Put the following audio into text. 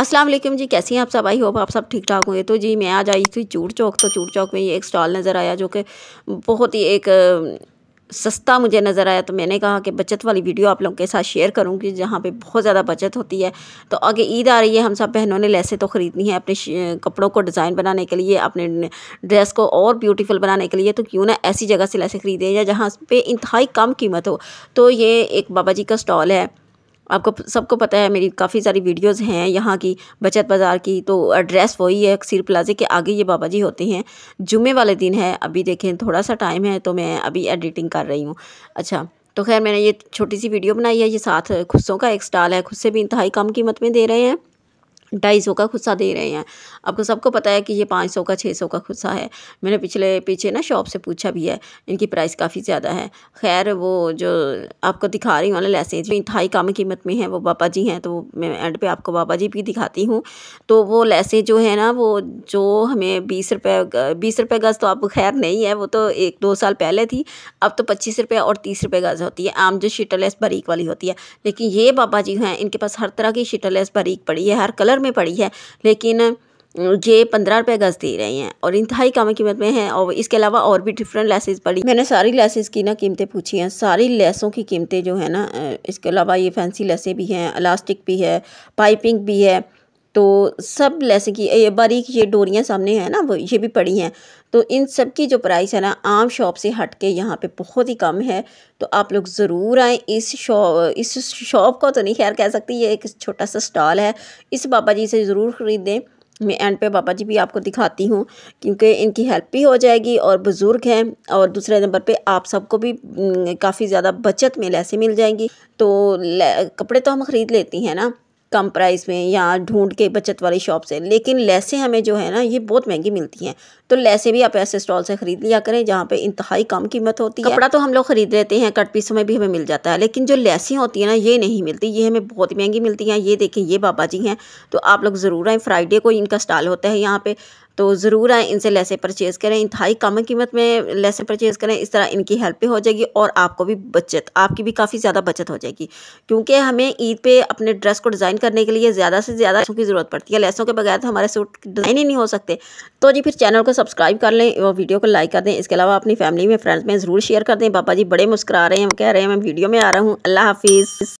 अस्सलाम वालेकुम जी कैसी हैं आप सब आई होप आप सब ठीक ठाक हुए तो जी मैं आज आई थी चूड़ चौक तो चूड़ चौक में ये एक स्टॉल नज़र आया जो कि बहुत ही एक सस्ता मुझे नज़र आया तो मैंने कहा कि बचत वाली वीडियो आप लोगों के साथ शेयर करूँगी जहाँ पे बहुत ज़्यादा बचत होती है तो आगे ईद आ रही है हम सब बहनों ने लैसे तो ख़रीदनी है अपने कपड़ों को डिज़ाइन बनाने के लिए अपने ड्रेस को और ब्यूटीफुल बनाने के लिए तो क्यों ना ऐसी जगह से लैसे ख़रीदें या जहाँ पर इंतहाई कम कीमत हो तो ये एक बाबा जी का स्टॉल है आपको सबको पता है मेरी काफ़ी सारी वीडियोस हैं यहाँ की बचत बाज़ार की तो एड्रेस वही है सिर प्लाजे के आगे ये बाबा जी होते हैं जुमे वाले दिन है अभी देखें थोड़ा सा टाइम है तो मैं अभी एडिटिंग कर रही हूँ अच्छा तो खैर मैंने ये छोटी सी वीडियो बनाई है ये साथ खुस्सों का एक स्टाल है खुस्से भी इंतहाई कम कीमत में दे रहे हैं ढाई सौ का खुस्सा दे रहे हैं आपको सबको पता है कि ये पाँच सौ का छः सौ का खुस्सा है मैंने पिछले पीछे ना शॉप से पूछा भी है इनकी प्राइस काफ़ी ज़्यादा है खैर वो जो आपको दिखा रही हूँ लहसें जो ढाई कम कीमत में है वो बाबा जी हैं तो मैं एंड पे आपको बाबा जी भी दिखाती हूँ तो वो लैसे जो है ना वो जो हमें बीस रुपये बीस रुपये गज़ तो आप खैर नहीं है वो तो एक दो साल पहले थी अब तो पच्चीस रुपये और तीस रुपये गज़ होती है आम जो शीटरलेस बारीक वाली होती है लेकिन ये बाबा जी हैं इनके पास हर तरह की शीटरलेस बारीक पड़ी है हर कलर में पड़ी है लेकिन ये पंद्रह रुपये गज़ दे रहे हैं और इंतहाई कम कीमत में है और इसके अलावा और भी डिफरेंट लेसेस पड़ी मैंने सारी लेसेस की ना कीमतें पूछी हैं सारी लेसों की कीमतें जो है ना इसके अलावा ये फैंसी लेसें भी हैं इलास्टिक भी है पाइपिंग भी है तो सब जैसे कि ये बारीक ये डोरियाँ सामने हैं ना वो ये भी पड़ी हैं तो इन सब की जो प्राइस है ना आम शॉप से हट के यहाँ पर बहुत ही कम है तो आप लोग ज़रूर आएँ इस शॉप इस शॉप को तो नहीं खैर कह सकती ये एक छोटा सा स्टॉल है इस बाबा जी से ज़रूर ख़रीदें मैं एंड पे बाबा जी भी आपको दिखाती हूँ क्योंकि इनकी हेल्प भी हो जाएगी और बुज़ुर्ग हैं और दूसरे नंबर पे आप सबको भी काफ़ी ज़्यादा बचत में लैसे मिल जाएंगी तो कपड़े तो हम ख़रीद लेती हैं ना कम प्राइस में या ढूंढ के बचत वाली शॉप से लेकिन लैसें हमें जो है ना ये बहुत महंगी मिलती हैं तो लैसें भी आप ऐसे स्टॉल से ख़रीद लिया करें जहाँ पे इंतहाई कम कीमत होती है कपड़ा तो हम लोग ख़रीद लेते हैं कट पीसों में भी हमें मिल जाता है लेकिन जो लैसें होती हैं ना ये नहीं मिलती ये हमें बहुत महंगी मिलती हैं ये देखें ये बाबा जी हैं तो आप लोग ज़रूर आएँ फ्राइडे को इनका स्टॉल होता है यहाँ पर तो ज़रूर आए इनसे लेसें परचेज़ करें इंतहाई कम कीमत में लेसें परचेज़ करें इस तरह इनकी हेल्प भी हो जाएगी और आपको भी बचत आपकी भी काफ़ी ज़्यादा बचत हो जाएगी क्योंकि हमें ईद पर अपने ड्रेस को डिज़ाइन करने के लिए ज़्यादा से ज़्यादा लेसों की ज़रूरत पड़ती है लेसों के बगैर तो हमारे सूट डिज़ाइन ही नहीं हो सकते तो जी फिर चैनल को सब्सक्राइब कर लें और वीडियो को लाइक कर दें इसके अलावा अपनी फैमिली में फ्रेंड्स में ज़रूर शेयर कर दें बाबा जी बड़े मुस्करा रहे हैं कह रहे हैं मैं वीडियो में आ रहा हूँ अल्लाह हाफिज़